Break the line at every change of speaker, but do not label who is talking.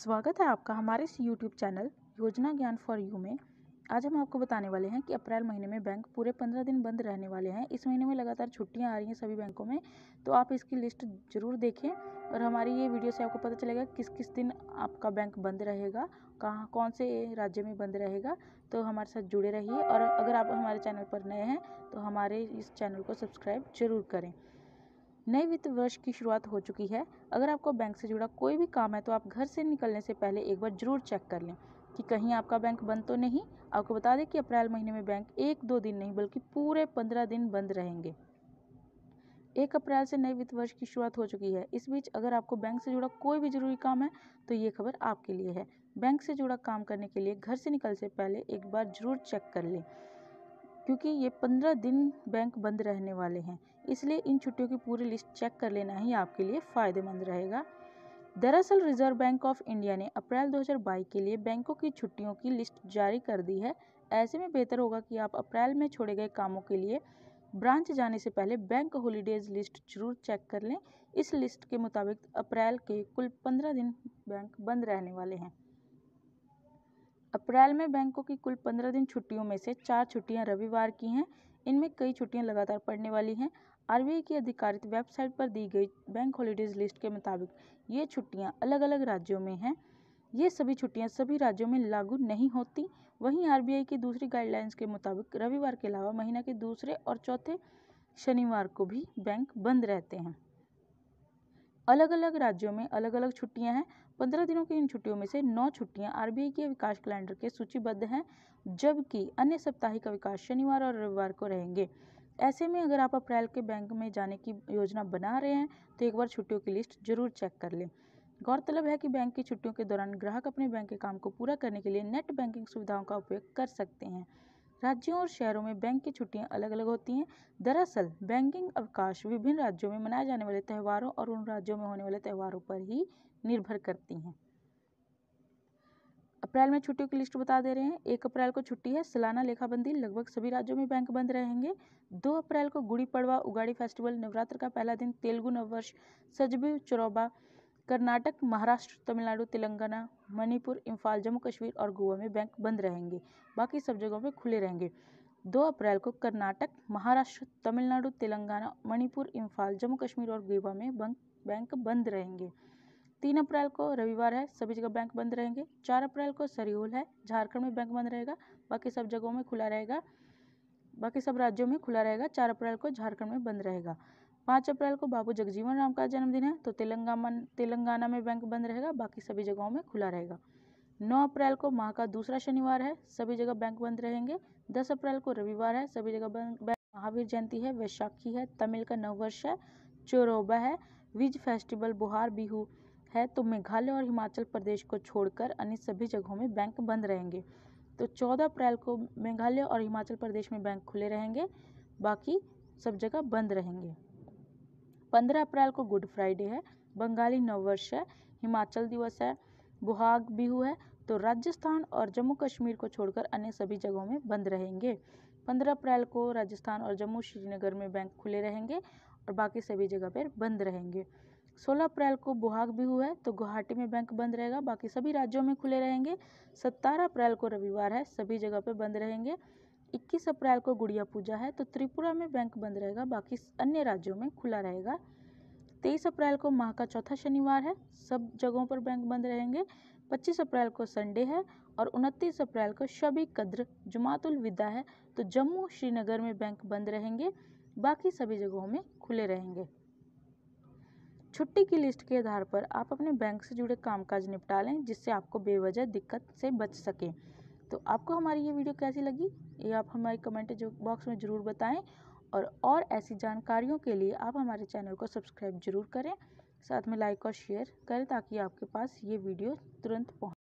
स्वागत है आपका हमारे इस यूट्यूब चैनल योजना ज्ञान फॉर यू में आज हम आपको बताने वाले हैं कि अप्रैल महीने में बैंक पूरे पंद्रह दिन बंद रहने वाले हैं इस महीने में लगातार छुट्टियां आ रही हैं सभी बैंकों में तो आप इसकी लिस्ट ज़रूर देखें और हमारी ये वीडियो से आपको पता चलेगा किस किस दिन आपका बैंक बंद रहेगा कहाँ कौन से राज्य में बंद रहेगा तो हमारे साथ जुड़े रहिए और अगर आप हमारे चैनल पर नए हैं तो हमारे इस चैनल को सब्सक्राइब जरूर करें नए वित्त वर्ष की शुरुआत हो चुकी है अगर आपको बैंक से जुड़ा कोई भी काम है तो आप घर से निकलने से पहले एक बार ज़रूर चेक कर लें कि कहीं आपका बैंक बंद तो नहीं आपको बता दें कि अप्रैल महीने में बैंक एक दो दिन नहीं बल्कि पूरे पंद्रह दिन बंद रहेंगे एक अप्रैल से नए वित्त वर्ष की शुरुआत हो चुकी है इस बीच अगर आपको बैंक से जुड़ा कोई भी जरूरी काम है तो ये खबर आपके लिए है बैंक से जुड़ा काम करने के लिए घर से निकल से पहले एक बार जरूर चेक कर लें क्योंकि ये पंद्रह दिन बैंक बंद रहने वाले हैं इसलिए इन छुट्टियों की पूरी लिस्ट चेक कर लेना ही आपके लिए फ़ायदेमंद रहेगा दरअसल रिजर्व बैंक ऑफ इंडिया ने अप्रैल 2022 के लिए बैंकों की छुट्टियों की लिस्ट जारी कर दी है ऐसे में बेहतर होगा कि आप अप्रैल में छोड़े गए कामों के लिए ब्रांच जाने से पहले बैंक हॉलीडेज लिस्ट जरूर चेक कर लें इस लिस्ट के मुताबिक अप्रैल के कुल पंद्रह दिन बैंक बंद रहने वाले हैं अप्रैल में बैंकों की कुल पंद्रह दिन छुट्टियों में से चार छुट्टियां रविवार की हैं इनमें कई छुट्टियां लगातार पड़ने वाली हैं आर की आधिकारिक वेबसाइट पर दी गई बैंक हॉलीडेज लिस्ट के मुताबिक ये छुट्टियां अलग अलग राज्यों में हैं ये सभी छुट्टियां सभी राज्यों में लागू नहीं होती वहीं आरबीआई की दूसरी गाइडलाइंस के मुताबिक रविवार के अलावा महीना के दूसरे और चौथे शनिवार को भी बैंक बंद रहते हैं अलग अलग राज्यों में अलग अलग छुट्टियां हैं पंद्रह दिनों की इन छुट्टियों में से नौ छुट्टियां आरबीआई के विकास कैलेंडर के सूचीबद्ध हैं जबकि अन्य साप्ताहिक अवकाश शनिवार और रविवार को रहेंगे ऐसे में अगर आप अप्रैल के बैंक में जाने की योजना बना रहे हैं तो एक बार छुट्टियों की लिस्ट जरूर चेक कर लें गौरतलब है कि बैंक की छुट्टियों के दौरान ग्राहक अपने बैंक के काम को पूरा करने के लिए नेट बैंकिंग सुविधाओं का उपयोग कर सकते हैं राज्यों और शहरों में बैंक की छुट्टियां अलग अलग होती हैं दरअसल बैंकिंग अवकाश विभिन्न राज्यों में मनाए जाने वाले त्यौहारों और उन राज्यों में होने वाले त्यौहारों पर ही निर्भर करती हैं अप्रैल में छुट्टियों की लिस्ट बता दे रहे हैं एक अप्रैल को छुट्टी है सालाना लेखाबंदी लगभग सभी राज्यों में बैंक बंद रहेंगे दो अप्रैल को गुड़ी पड़वा उगाड़ी फेस्टिवल नवरात्र का पहला दिन तेलुगु नववर्ष सजबी चौरबा कर्नाटक महाराष्ट्र तमिलनाडु तेलंगाना मणिपुर इम्फाल जम्मू कश्मीर और गोवा में बैंक बंद रहेंगे बाकी सब जगहों में खुले रहेंगे दो अप्रैल को कर्नाटक महाराष्ट्र तमिलनाडु तेलंगाना मणिपुर इम्फाल जम्मू कश्मीर और गोवा में बैंक बैंक बंद रहेंगे तीन अप्रैल को रविवार है सभी जगह बैंक बंद रहेंगे चार अप्रैल को सरियोल है झारखंड में बैंक बंद रहेगा बाकी सब जगहों में खुला रहेगा बाकी सब राज्यों में खुला रहेगा चार अप्रैल को झारखंड में बंद रहेगा पाँच अप्रैल को बाबू जगजीवन राम का जन्मदिन है तो तेलंगाना तेलंगाना में बैंक बंद रहेगा बाकी सभी जगहों में खुला रहेगा नौ अप्रैल को माह का दूसरा शनिवार है सभी जगह बैंक बंद रहेंगे दस अप्रैल को रविवार है सभी जगह बंद महावीर जयंती है वैशाखी है तमिल का नववर्ष है चोरोबा है विज फेस्टिवल बुहार बिहू है तो मेघालय और हिमाचल प्रदेश को छोड़कर अन्य सभी जगहों में बैंक बंद रहेंगे तो 14 अप्रैल को मेघालय और हिमाचल प्रदेश में बैंक खुले रहेंगे बाकी सब जगह बंद रहेंगे पंद्रह अप्रैल को गुड फ्राइडे है बंगाली नववर्ष है हिमाचल दिवस है बुहाग बिहू है तो राजस्थान और जम्मू कश्मीर को छोड़कर अन्य सभी जगहों में बंद रहेंगे पंद्रह अप्रैल को राजस्थान और जम्मू श्रीनगर में बैंक खुले रहेंगे और बाकी सभी जगह पर बंद रहेंगे सोलह अप्रैल को बुहाग बिहू है तो गुवाहाटी में बैंक बंद रहेगा बाकी सभी राज्यों में खुले रहेंगे सत्तारह अप्रैल को रविवार है सभी जगह पर बंद रहेंगे इक्कीस अप्रैल को गुड़िया पूजा है तो त्रिपुरा में बैंक बंद रहेगा बाकी अन्य राज्यों में खुला रहेगा तेईस अप्रैल को माह का चौथा शनिवार है सब जगहों पर बैंक बंद रहेंगे पच्चीस अप्रैल को संडे है और उनतीस अप्रैल को शबी कद्र जुमातुल विदा है तो जम्मू श्रीनगर में बैंक बंद रहेंगे बाकी सभी जगहों में खुले रहेंगे छुट्टी की लिस्ट के आधार पर आप अपने बैंक से जुड़े कामकाज निपटा लें जिससे आपको बेवजह दिक्कत से बच सकें तो आपको हमारी ये वीडियो कैसी लगी ये आप हमारे कमेंट बॉक्स में ज़रूर बताएं और और ऐसी जानकारियों के लिए आप हमारे चैनल को सब्सक्राइब जरूर करें साथ में लाइक और शेयर करें ताकि आपके पास ये वीडियो तुरंत पहुँच